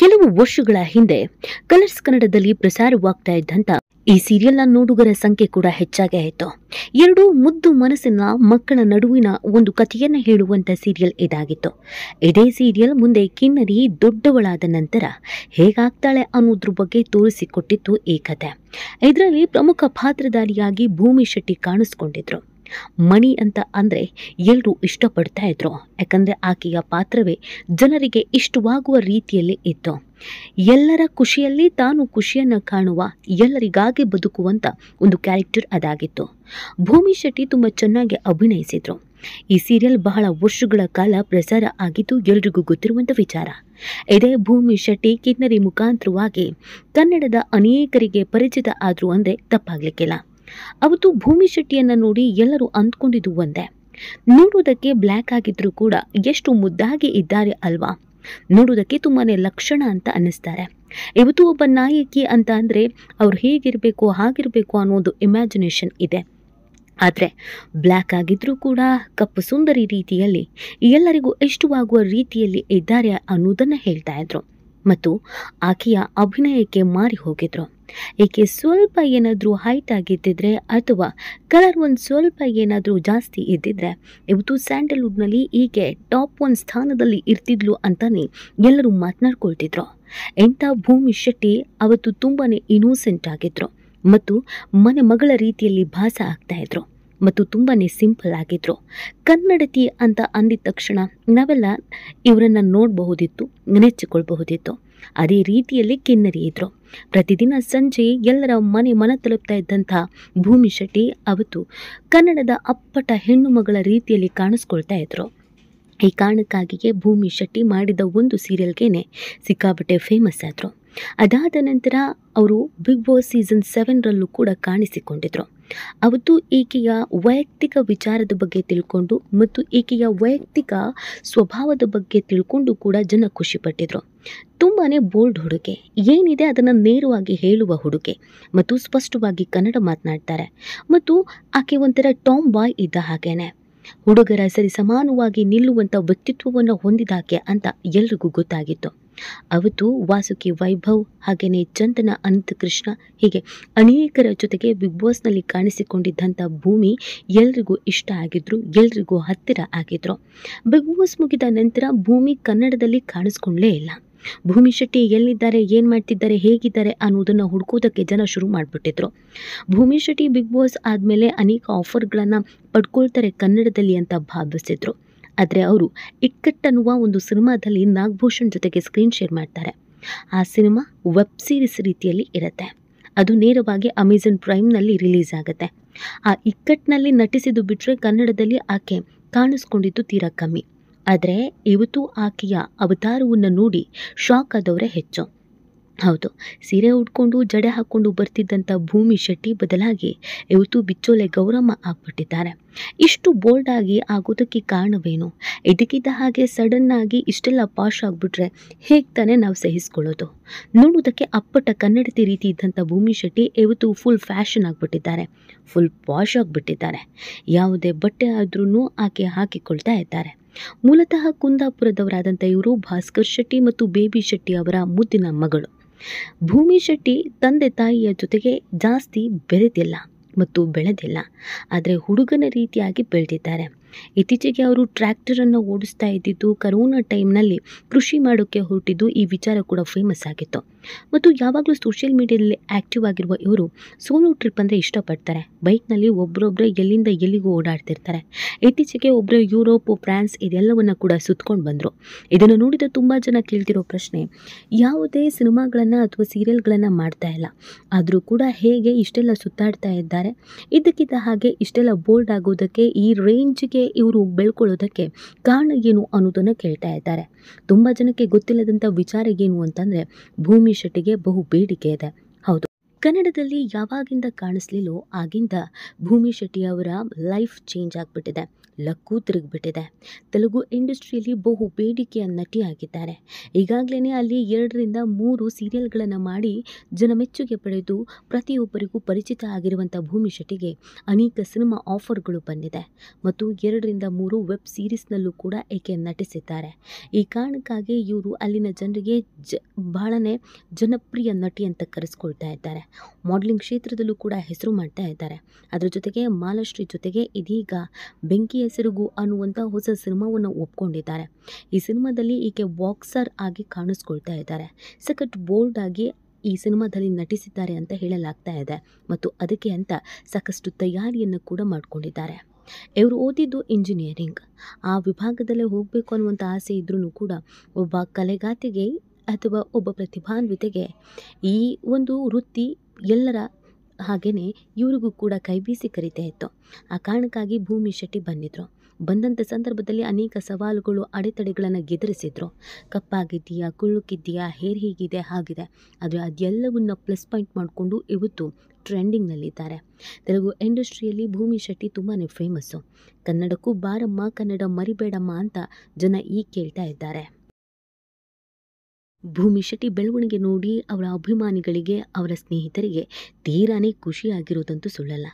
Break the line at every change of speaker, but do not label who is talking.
ಕೆಲವು ವರ್ಷಗಳ ಹಿಂದೆ ಕಲರ್ಸ್ ಕನ್ನಡದಲ್ಲಿ ಪ್ರಸಾರವಾಗ್ತಾ ಇದ್ದಂತ ಈ ಸೀರಿಯಲ್ನ ನೋಡುಗರ ಸಂಖ್ಯೆ ಕೂಡ ಹೆಚ್ಚಾಗಿ ಆಯಿತು ಎರಡು ಮುದ್ದು ಮನಸ್ಸಿನ ಮಕ್ಕಳ ನಡುವಿನ ಒಂದು ಕಥೆಯನ್ನ ಹೇಳುವಂತ ಸೀರಿಯಲ್ ಇದಾಗಿತ್ತು ಇದೇ ಸೀರಿಯಲ್ ಮುಂದೆ ಕಿನ್ನರಿ ದೊಡ್ಡವಳಾದ ನಂತರ ಹೇಗಾಗ್ತಾಳೆ ಅನ್ನೋದ್ರ ಬಗ್ಗೆ ತೋರಿಸಿಕೊಟ್ಟಿತ್ತು ಈ ಕಥೆ ಇದರಲ್ಲಿ ಪ್ರಮುಖ ಪಾತ್ರಧಾರಿಯಾಗಿ ಭೂಮಿ ಶೆಟ್ಟಿ ಕಾಣಿಸ್ಕೊಂಡಿದ್ರು ಮಣಿ ಅಂತ ಅಂದರೆ ಎಲ್ಲರೂ ಇಷ್ಟಪಡ್ತಾ ಇದ್ರು ಯಾಕಂದರೆ ಆಕೆಯ ಪಾತ್ರವೇ ಜನರಿಗೆ ಇಷ್ಟವಾಗುವ ರೀತಿಯಲ್ಲಿ ಇತ್ತು ಎಲ್ಲರ ಖುಷಿಯಲ್ಲಿ ತಾನು ಖುಷಿಯನ್ನು ಕಾಣುವ ಎಲ್ಲರಿಗಾಗಿ ಬದುಕುವಂಥ ಒಂದು ಕ್ಯಾರೆಕ್ಟರ್ ಅದಾಗಿತ್ತು ಭೂಮಿ ಶೆಟ್ಟಿ ತುಂಬ ಚೆನ್ನಾಗಿ ಅಭಿನಯಿಸಿದರು ಈ ಸೀರಿಯಲ್ ಬಹಳ ವರ್ಷಗಳ ಕಾಲ ಪ್ರಸಾರ ಆಗಿದ್ದು ಎಲ್ರಿಗೂ ಗೊತ್ತಿರುವಂಥ ವಿಚಾರ ಇದೇ ಭೂಮಿ ಶೆಟ್ಟಿ ಕಿನ್ನರಿ ಮುಖಾಂತರವಾಗಿ ಕನ್ನಡದ ಅನೇಕರಿಗೆ ಪರಿಚಿತ ಆದರೂ ಅಂದರೆ ತಪ್ಪಾಗಲಿಕ್ಕಿಲ್ಲ ಅವತ್ತು ಭೂಮಿ ಶೆಟ್ಟಿಯನ್ನು ನೋಡಿ ಎಲ್ಲರೂ ಅಂದ್ಕೊಂಡಿದ್ದು ಒಂದೇ ನೋಡುವುದಕ್ಕೆ ಬ್ಲ್ಯಾಕ್ ಆಗಿದ್ರು ಕೂಡ ಎಷ್ಟು ಮುದ್ದಾಗಿ ಇದ್ದಾರೆ ಅಲ್ವಾ ನೋಡುವುದಕ್ಕೆ ತುಂಬಾ ಲಕ್ಷಣ ಅಂತ ಅನ್ನಿಸ್ತಾರೆ ಇವತ್ತು ಒಬ್ಬ ನಾಯಕಿ ಅಂತ ಅಂದರೆ ಅವ್ರು ಹೇಗಿರಬೇಕು ಹಾಗಿರಬೇಕು ಅನ್ನೋದು ಇಮ್ಯಾಜಿನೇಷನ್ ಇದೆ ಆದರೆ ಬ್ಲ್ಯಾಕ್ ಆಗಿದ್ರೂ ಕೂಡ ಕಪ್ಪು ಸುಂದರಿ ರೀತಿಯಲ್ಲಿ ಎಲ್ಲರಿಗೂ ಇಷ್ಟವಾಗುವ ರೀತಿಯಲ್ಲಿ ಇದ್ದಾರೆ ಅನ್ನೋದನ್ನು ಹೇಳ್ತಾ ಇದ್ರು ಮತ್ತು ಆಕೆಯ ಅಭಿನಯಕ್ಕೆ ಮಾರಿ ಹೋಗಿದ್ರು ಏಕೆ ಸ್ವಲ್ಪ ಏನಾದರೂ ಹೈಟ್ ಆಗಿದ್ದಿದ್ರೆ ಅಥವಾ ಕಲರ್ ಒಂದು ಸ್ವಲ್ಪ ಏನಾದರೂ ಜಾಸ್ತಿ ಇದ್ದಿದ್ರೆ ಇವತ್ತು ಸ್ಯಾಂಡಲ್ವುಡ್ನಲ್ಲಿ ಈಕೆ ಟಾಪ್ ಒನ್ ಸ್ಥಾನದಲ್ಲಿ ಇರ್ತಿದ್ಲು ಅಂತಾನೆ ಎಲ್ಲರೂ ಮಾತನಾಡ್ಕೊಳ್ತಿದ್ರು ಎಂಥ ಭೂಮಿ ಶೆಟ್ಟಿ ಅವತ್ತು ತುಂಬಾ ಇನ್ನೋಸೆಂಟ್ ಆಗಿದ್ರು ಮತ್ತು ಮನೆ ಮಗಳ ರೀತಿಯಲ್ಲಿ ಭಾಸ ಆಗ್ತಾ ಇದ್ರು ಮತ್ತು ತುಂಬಾ ಸಿಂಪಲ್ ಆಗಿದ್ರು ಕನ್ನಡತಿ ಅಂತ ಅಂದಿದ ತಕ್ಷಣ ನಾವೆಲ್ಲ ಇವರನ್ನು ನೋಡಬಹುದಿತ್ತು ನೆಚ್ಚಿಕೊಳ್ಬಹುದಿತ್ತು ಅದೇ ರೀತಿಯಲ್ಲಿ ಕಿನ್ನರಿ ಇದ್ದರು ಪ್ರತಿದಿನ ಸಂಜೆ ಎಲ್ಲರ ಮನೆ ಮನ ತಲುಪ್ತಾ ಇದ್ದಂಥ ಭೂಮಿ ಶೆಟ್ಟಿ ಅವತ್ತು ಕನ್ನಡದ ಅಪ್ಪಟ ಹೆಣ್ಣು ಮಗಳ ರೀತಿಯಲ್ಲಿ ಕಾಣಿಸ್ಕೊಳ್ತಾ ಇದ್ರು ಈ ಕಾರಣಕ್ಕಾಗಿಯೇ ಭೂಮಿ ಶೆಟ್ಟಿ ಮಾಡಿದ ಒಂದು ಸೀರಿಯಲ್ಗೇನೆ ಸಿಕ್ಕಾಪಟ್ಟೆ ಫೇಮಸ್ ಆದರು ಅದಾದ ನಂತರ ಅವರು ಬಿಗ್ ಬಾಸ್ ಸೀಸನ್ ಸೆವೆನ್ರಲ್ಲೂ ಕೂಡ ಕಾಣಿಸಿಕೊಂಡಿದ್ರು ಅವತ್ತು ಈಕೆಯ ವೈಯಕ್ತಿಕ ವಿಚಾರದ ಬಗ್ಗೆ ತಿಳ್ಕೊಂಡು ಮತ್ತು ಈಕೆಯ ವೈಯಕ್ತಿಕ ಸ್ವಭಾವದ ಬಗ್ಗೆ ತಿಳ್ಕೊಂಡು ಕೂಡ ಜನ ಖುಷಿಪಟ್ಟಿದ್ರು ತುಂಬಾ ಬೋಲ್ಡ್ ಹುಡುಗೆ ಏನಿದೆ ಅದನ್ನು ನೇರವಾಗಿ ಹೇಳುವ ಹುಡುಗೆ ಮತ್ತು ಸ್ಪಷ್ಟವಾಗಿ ಕನ್ನಡ ಮಾತನಾಡ್ತಾರೆ ಮತ್ತು ಆಕೆ ಒಂಥರ ಟಾಮ್ ಬಾಯ್ ಇದ್ದ ಹಾಗೇನೆ ಹುಡುಗರ ಸರಿ ಸಮಾನವಾಗಿ ನಿಲ್ಲುವಂಥ ವ್ಯಕ್ತಿತ್ವವನ್ನು ಹೊಂದಿದಾಕೆ ಅಂತ ಎಲ್ರಿಗೂ ಗೊತ್ತಾಗಿತ್ತು ಅವತ್ತು ವಾಸುಕಿ ವೈಭವ್ ಹಾಗೆಯೇ ಚಂದನ ಅನಂತ ಕೃಷ್ಣ ಹೀಗೆ ಅನೇಕರ ಜೊತೆಗೆ ಬಿಗ್ ಬಾಸ್ನಲ್ಲಿ ಕಾಣಿಸಿಕೊಂಡಿದ್ದಂಥ ಭೂಮಿ ಎಲ್ರಿಗೂ ಇಷ್ಟ ಆಗಿದ್ರು ಎಲ್ರಿಗೂ ಹತ್ತಿರ ಆಗಿದ್ರು ಬಿಗ್ ಬಾಸ್ ಮುಗಿದ ನಂತರ ಭೂಮಿ ಕನ್ನಡದಲ್ಲಿ ಕಾಣಿಸ್ಕೊಂಡ್ಲೇ ಇಲ್ಲ ಭೂಮಿ ಶೆಟ್ಟಿ ಎಲ್ಲಿದ್ದಾರೆ ಏನು ಮಾಡ್ತಿದ್ದಾರೆ ಹೇಗಿದ್ದಾರೆ ಅನ್ನೋದನ್ನು ಹುಡುಕೋದಕ್ಕೆ ಜನ ಶುರು ಮಾಡ್ಬಿಟ್ಟಿದ್ರು ಭೂಮಿ ಶೆಟ್ಟಿ ಬಿಗ್ ಬಾಸ್ ಆದಮೇಲೆ ಅನೇಕ ಆಫರ್ಗಳನ್ನು ಪಡ್ಕೊಳ್ತಾರೆ ಕನ್ನಡದಲ್ಲಿ ಅಂತ ಭಾವಿಸಿದ್ರು ಆದರೆ ಅವರು ಇಕ್ಕಟ್ಟನ್ನುವ ಒಂದು ಸಿನಿಮಾದಲ್ಲಿ ನಾಗಭೂಷಣ್ ಜೊತೆಗೆ ಸ್ಕ್ರೀನ್ ಶೇರ್ ಮಾಡ್ತಾರೆ ಆ ಸಿನಿಮಾ ವೆಬ್ ಸೀರೀಸ್ ರೀತಿಯಲ್ಲಿ ಇರುತ್ತೆ ಅದು ನೇರವಾಗಿ ಅಮೆಝನ್ ಪ್ರೈಮ್ನಲ್ಲಿ ರಿಲೀಸ್ ಆಗುತ್ತೆ ಆ ಇಕ್ಕಟ್ಟಿನಲ್ಲಿ ನಟಿಸಿದ್ದು ಬಿಟ್ಟರೆ ಕನ್ನಡದಲ್ಲಿ ಆಕೆ ಕಾಣಿಸ್ಕೊಂಡಿದ್ದು ತೀರಾ ಕಮ್ಮಿ ಆದರೆ ಇವತ್ತು ಆಕೆಯ ಅವತಾರವನ್ನು ನೋಡಿ ಶಾಕ್ ಆದವರೇ ಹೆಚ್ಚು ಹೌದು ಸೀರೆ ಉಟ್ಕೊಂಡು ಜಡೆ ಹಾಕ್ಕೊಂಡು ಬರ್ತಿದ್ದಂಥ ಭೂಮಿ ಶೆಟ್ಟಿ ಬದಲಾಗಿ ಇವತ್ತು ಬಿಚ್ಚೋಲೆ ಗೌರಮ್ಮ ಆಗ್ಬಿಟ್ಟಿದ್ದಾರೆ ಇಷ್ಟು ಬೋಲ್ಡ್ ಆಗಿ ಆಗೋದಕ್ಕೆ ಕಾರಣವೇನು ಇದಕ್ಕಿದ್ದ ಹಾಗೆ ಸಡನ್ ಆಗಿ ಇಷ್ಟೆಲ್ಲ ಪಾಶ್ ಆಗಿಬಿಟ್ರೆ ಹೇಗೆ ತಾನೇ ನಾವು ಸಹಿಸ್ಕೊಳ್ಳೋದು ನೋಡೋದಕ್ಕೆ ಅಪ್ಪಟ ಕನ್ನಡತಿ ರೀತಿ ಇದ್ದಂಥ ಭೂಮಿ ಶೆಟ್ಟಿ ಇವತ್ತು ಫುಲ್ ಫ್ಯಾಷನ್ ಆಗಿಬಿಟ್ಟಿದ್ದಾರೆ ಫುಲ್ ಪಾಶ್ ಆಗಿಬಿಟ್ಟಿದ್ದಾರೆ ಯಾವುದೇ ಬಟ್ಟೆ ಆದ್ರೂ ಆಕೆ ಹಾಕಿಕೊಳ್ತಾ ಇದ್ದಾರೆ ಮೂಲತಃ ಕುಂದಾಪುರದವರಾದಂಥ ಇವರು ಭಾಸ್ಕರ್ ಶೆಟ್ಟಿ ಮತ್ತು ಬೇಬಿ ಶೆಟ್ಟಿ ಅವರ ಮುದ್ದಿನ ಮಗಳು ಭೂಮಿ ಶೆಟ್ಟಿ ತಂದೆ ತಾಯಿಯ ಜೊತೆಗೆ ಜಾಸ್ತಿ ಬೆರೆದಿಲ್ಲ ಮತ್ತು ಬೆಳೆದಿಲ್ಲ ಆದರೆ ಹುಡುಗನ ರೀತಿಯಾಗಿ ಬೆಳೆದಿದ್ದಾರೆ ಇತ್ತೀಚೆಗೆ ಅವರು ಟ್ರ್ಯಾಕ್ಟರನ್ನು ಓಡಿಸ್ತಾ ಇದ್ದಿದ್ದು ಕರೋನಾ ಟೈಮ್ನಲ್ಲಿ ಕೃಷಿ ಮಾಡೋಕ್ಕೆ ಹೊರಟಿದ್ದು ಈ ವಿಚಾರ ಕೂಡ ಫೇಮಸ್ ಆಗಿತ್ತು ಮತ್ತು ಯಾವಾಗಲೂ ಸೋಷಿಯಲ್ ಮೀಡಿಯಾದಲ್ಲಿ ಆ್ಯಕ್ಟಿವ್ ಆಗಿರುವ ಇವರು ಸೋಲೋ ಟ್ರಿಪ್ ಅಂದರೆ ಇಷ್ಟಪಡ್ತಾರೆ ಬೈಕ್ನಲ್ಲಿ ಒಬ್ಬರೊಬ್ಬರೆ ಎಲ್ಲಿಂದ ಎಲ್ಲಿಗೂ ಓಡಾಡ್ತಿರ್ತಾರೆ ಇತ್ತೀಚೆಗೆ ಒಬ್ಬರು ಯುರೋಪ್ ಫ್ರಾನ್ಸ್ ಇದೆಲ್ಲವನ್ನು ಕೂಡ ಸುತ್ತಕೊಂಡು ಬಂದರು ಇದನ್ನು ನೋಡಿದ ತುಂಬ ಜನ ಕೇಳ್ತಿರೋ ಪ್ರಶ್ನೆ ಯಾವುದೇ ಸಿನಿಮಾಗಳನ್ನು ಅಥವಾ ಸೀರಿಯಲ್ಗಳನ್ನು ಮಾಡ್ತಾ ಇಲ್ಲ ಆದರೂ ಕೂಡ ಹೇಗೆ ಇಷ್ಟೆಲ್ಲ ಸುತ್ತಾಡ್ತಾ ಇದ್ದಾರೆ ಇದಕ್ಕಿದ್ದ ಹಾಗೆ ಇಷ್ಟೆಲ್ಲ ಬೋಲ್ಡ್ ಆಗೋದಕ್ಕೆ ಈ ರೇಂಜ್ಗೆ ಇವರು ಬೆಳ್ಕೊಳ್ಳೋದಕ್ಕೆ ಕಾರಣ ಏನು ಅನ್ನೋದನ್ನು ಕೇಳ್ತಾ ಇದ್ದಾರೆ ತುಂಬ ಜನಕ್ಕೆ ಗೊತ್ತಿಲ್ಲದಂಥ ವಿಚಾರ ಏನು ಅಂತಂದರೆ ಭೂಮಿ ಶರ್ಟ್ಗೆ ಶೆಟ್ಟಿಗೆ ಬಹು ಬೇಡಿಕೆ ಇದೆ ಹೌದು ಕನ್ನಡದಲ್ಲಿ ಯಾವಾಗಿಂದ ಕಾಣಿಸ್ಲಿಲ್ಲೋ ಆಗಿಂದ ಭೂಮಿ ಶೆಟ್ಟಿ ಅವರ ಲೈಫ್ ಚೇಂಜ್ ಆಗಿಬಿಟ್ಟಿದೆ ಲಕ್ಕು ತಿರುಗಿಬಿಟ್ಟಿದೆ ತೆಲುಗು ಇಂಡಸ್ಟ್ರಿಯಲ್ಲಿ ಬಹು ಬೇಡಿಕೆಯ ನಟಿಯಾಗಿದ್ದಾರೆ ಈಗಾಗಲೇ ಅಲ್ಲಿ ಎರಡರಿಂದ ಮೂರು ಸೀರಿಯಲ್ಗಳನ್ನು ಮಾಡಿ ಮೆಚ್ಚುಗೆ ಪಡೆದು ಪ್ರತಿಯೊಬ್ಬರಿಗೂ ಪರಿಚಿತ ಆಗಿರುವಂಥ ಭೂಮಿ ಶೆಟ್ಟಿಗೆ ಅನೇಕ ಸಿನಿಮಾ ಆಫರ್ಗಳು ಬಂದಿದೆ ಮತ್ತು ಎರಡರಿಂದ ಮೂರು ವೆಬ್ ಸೀರೀಸ್ನಲ್ಲೂ ಕೂಡ ಏಕೆ ನಟಿಸಿದ್ದಾರೆ ಈ ಕಾರಣಕ್ಕಾಗಿ ಇವರು ಅಲ್ಲಿನ ಜನರಿಗೆ ಜ ಬಹಳನೇ ಜನಪ್ರಿಯ ನಟಿ ಅಂತ ಕರೆಸ್ಕೊಳ್ತಾ ಇದ್ದಾರೆ ಮಾಡಲಿಂಗ್ ಕ್ಷೇತ್ರದಲ್ಲೂ ಕೂಡ ಹೆಸರು ಮಾಡ್ತಾ ಇದ್ದಾರೆ ಅದರ ಜೊತೆಗೆ ಮಾಲಶ್ರೀ ಜೊತೆಗೆ ಇದೀಗ ಬೆಂಕಿ ಹೆಸರುಗು ಅನ್ನುವಂಥ ಹೊಸ ಸಿನಿಮಾವನ್ನು ಒಪ್ಕೊಂಡಿದ್ದಾರೆ ಈ ಸಿನಿಮಾದಲ್ಲಿ ಈಕೆ ಬಾಕ್ಸರ್ ಆಗಿ ಕಾಣಿಸ್ಕೊಳ್ತಾ ಇದ್ದಾರೆ ಸಖತ್ ಬೋಲ್ಡ್ ಆಗಿ ಈ ಸಿನಿಮಾದಲ್ಲಿ ನಟಿಸಿದ್ದಾರೆ ಅಂತ ಹೇಳಲಾಗ್ತಾ ಇದೆ ಮತ್ತು ಅದಕ್ಕೆ ಅಂತ ಸಾಕಷ್ಟು ತಯಾರಿಯನ್ನು ಕೂಡ ಮಾಡಿಕೊಂಡಿದ್ದಾರೆ ಇವರು ಓದಿದ್ದು ಇಂಜಿನಿಯರಿಂಗ್ ಆ ವಿಭಾಗದಲ್ಲೇ ಹೋಗಬೇಕು ಅನ್ನುವಂಥ ಆಸೆ ಇದ್ರೂ ಕೂಡ ಒಬ್ಬ ಕಲೆಗಾತಿಗೆ ಅಥವಾ ಒಬ್ಬ ಪ್ರತಿಭಾನ್ವಿತೆಗೆ ಈ ಒಂದು ವೃತ್ತಿ ಎಲ್ಲರ ಹಾಗೆಯೇ ಇವರಿಗೂ ಕೂಡ ಕೈ ಬೀಸಿ ಕರಿತಾ ಇತ್ತು ಆ ಕಾರಣಕ್ಕಾಗಿ ಭೂಮಿ ಶೆಟ್ಟಿ ಬಂದಿದ್ದರು ಬಂದಂಥ ಸಂದರ್ಭದಲ್ಲಿ ಅನೇಕ ಸವಾಲುಗಳು ಅಡೆತಡೆಗಳನ್ನು ಗೆದರಿಸಿದ್ರು ಕಪ್ಪಾಗಿದ್ದೀಯಾ ಕುಳ್ಳುಕಿದ್ದೀಯಾ ಹೇರ್ ಹೀಗಿದೆ ಹಾಗಿದೆ ಆದರೆ ಅದೆಲ್ಲವನ್ನ ಪ್ಲಸ್ ಪಾಯಿಂಟ್ ಮಾಡಿಕೊಂಡು ಇವತ್ತು ಟ್ರೆಂಡಿಂಗ್ನಲ್ಲಿದ್ದಾರೆ ತೆಲುಗು ಇಂಡಸ್ಟ್ರಿಯಲ್ಲಿ ಭೂಮಿ ಶೆಟ್ಟಿ ತುಂಬಾ ಫೇಮಸ್ಸು ಕನ್ನಡಕ್ಕೂ ಬಾರಮ್ಮ ಕನ್ನಡ ಮರಿಬೇಡಮ್ಮ ಅಂತ ಜನ ಈಗ ಕೇಳ್ತಾ ಇದ್ದಾರೆ ಭೂಮಿ ಶೆಟ್ಟಿ ಬೆಳವಣಿಗೆ ನೋಡಿ ಅವರ ಅಭಿಮಾನಿಗಳಿಗೆ ಅವರ ಸ್ನೇಹಿತರಿಗೆ ತೀರಾನೇ ಖುಷಿಯಾಗಿರೋದಂತೂ ಸುಳ್ಳಲ್ಲ